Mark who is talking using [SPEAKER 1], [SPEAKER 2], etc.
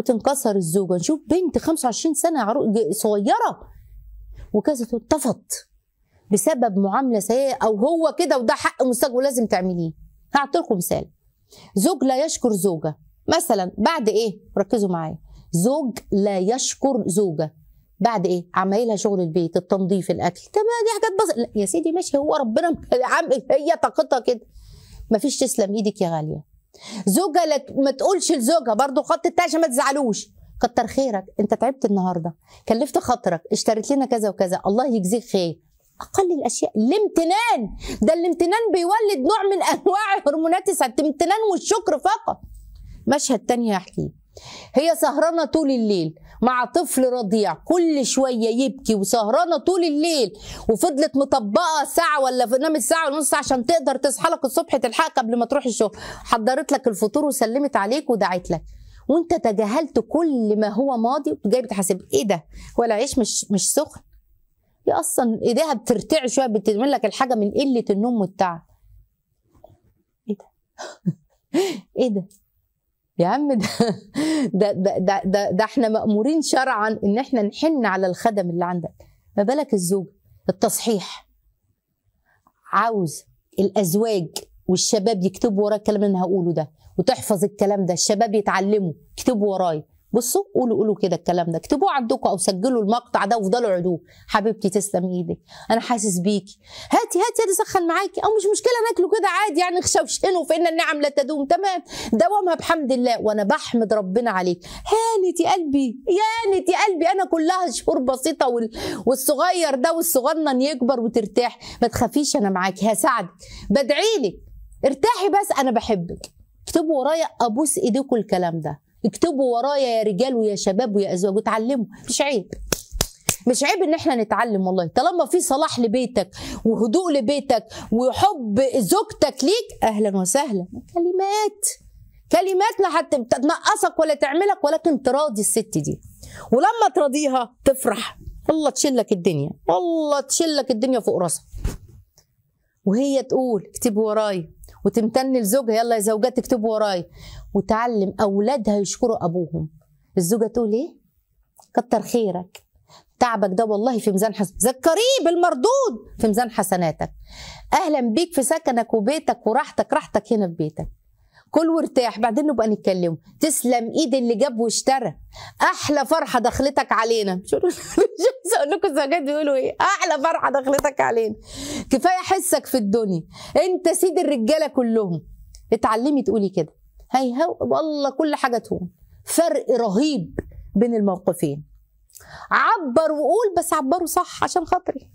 [SPEAKER 1] وتنكسر الزوجه نشوف بنت 25 سنه صغيره وكذا اتطفت بسبب معامله سيئه او هو كده وده حق مستجب ولازم تعمليه هعطي لكم مثال زوج لا يشكر زوجه مثلا بعد ايه ركزوا معايا زوج لا يشكر زوجه بعد ايه عمايلها شغل البيت التنظيف الاكل تمام دي حاجات بس لا يا سيدي ماشي هو ربنا عامل هي طاقتها كده مفيش تسلم ايدك يا غاليه زوجة لت... ما تقولش لزوجها برضو خط التاج ما تزعلوش كتر خيرك انت تعبت النهارده كلفت خاطرك اشتريت لنا كذا وكذا الله يجزيك خير اقل الاشياء الامتنان ده الامتنان بيولد نوع من انواع هرمونات السعاده الامتنان والشكر فقط مشهد تاني هحكيه هي سهرانة طول الليل مع طفل رضيع كل شوية يبكي وسهرانة طول الليل وفضلت مطبقة ساعة ولا نام ساعة ونص عشان تقدر تصحى لك الصبح تلحقك قبل ما تروح الشغل حضرت لك الفطور وسلمت عليك ودعت لك وانت تجاهلت كل ما هو ماضي وجاي بتحاسب ايه ده هو العيش مش مش سخن هي اصلا ايديها بترتعي شويه بتعمل لك الحاجه من قله النوم والتعب ايه ده ايه ده يا عم ده ده ده ده, ده, ده احنا مأمورين شرعا ان احنا نحن على الخدم اللي عندك ما بالك الزوج التصحيح عاوز الازواج والشباب يكتبوا ورا الكلام اللي انا هقوله ده وتحفظ الكلام ده الشباب يتعلموا اكتبوا ورايا بصوا قولوا قولوا كده الكلام ده اكتبوه عندكم او سجلوا المقطع ده وفضلوا عدوه حبيبتي تسلم ايدك انا حاسس بيكي هاتي هاتي انا سخن معاكي او مش مشكله ناكله كده عادي يعني خشوشنه فان النعم لا تدوم تمام دوامها بحمد الله وانا بحمد ربنا عليك هانت يا قلبي يا هانت يا قلبي انا كلها شهور بسيطه وال... والصغير ده والصغنن يكبر وترتاح ما تخافيش انا معاكي هساعدك بدعيلك ارتاحي بس انا بحبك اكتبوا ورايا ابوس ايديكم الكلام ده اكتبوا ورايا يا رجال ويا شباب ويا ازواج وتعلموا مش عيب مش عيب ان احنا نتعلم والله طالما في صلاح لبيتك وهدوء لبيتك وحب زوجتك ليك اهلا وسهلا كلمات كلمات لا هتنقصك ولا تعملك ولكن تراضي الست دي ولما تراضيها تفرح الله تشيلك الدنيا الله تشيلك الدنيا فوق راسها وهي تقول اكتبي ورايا وتمتن لزوجها يلا يا زوجات اكتبوا ورايا وتعلم اولادها يشكروا ابوهم الزوجه تقول ايه كتر خيرك تعبك ده والله في ميزان حسناتك ذكريه بالمردود في ميزان حسناتك اهلا بيك في سكنك وبيتك وراحتك راحتك هنا في بيتك كل وارتاح بعدين نبقى نتكلم تسلم ايد اللي جاب واشترى احلى فرحه دخلتك علينا مش اقول لكم الزوجات بيقولوا ايه احلى فرحه دخلتك علينا كفايه حسك في الدنيا انت سيد الرجاله كلهم اتعلمي تقولي كده هو والله كل حاجه تهون فرق رهيب بين الموقفين عبر وقول بس عبره صح عشان خاطري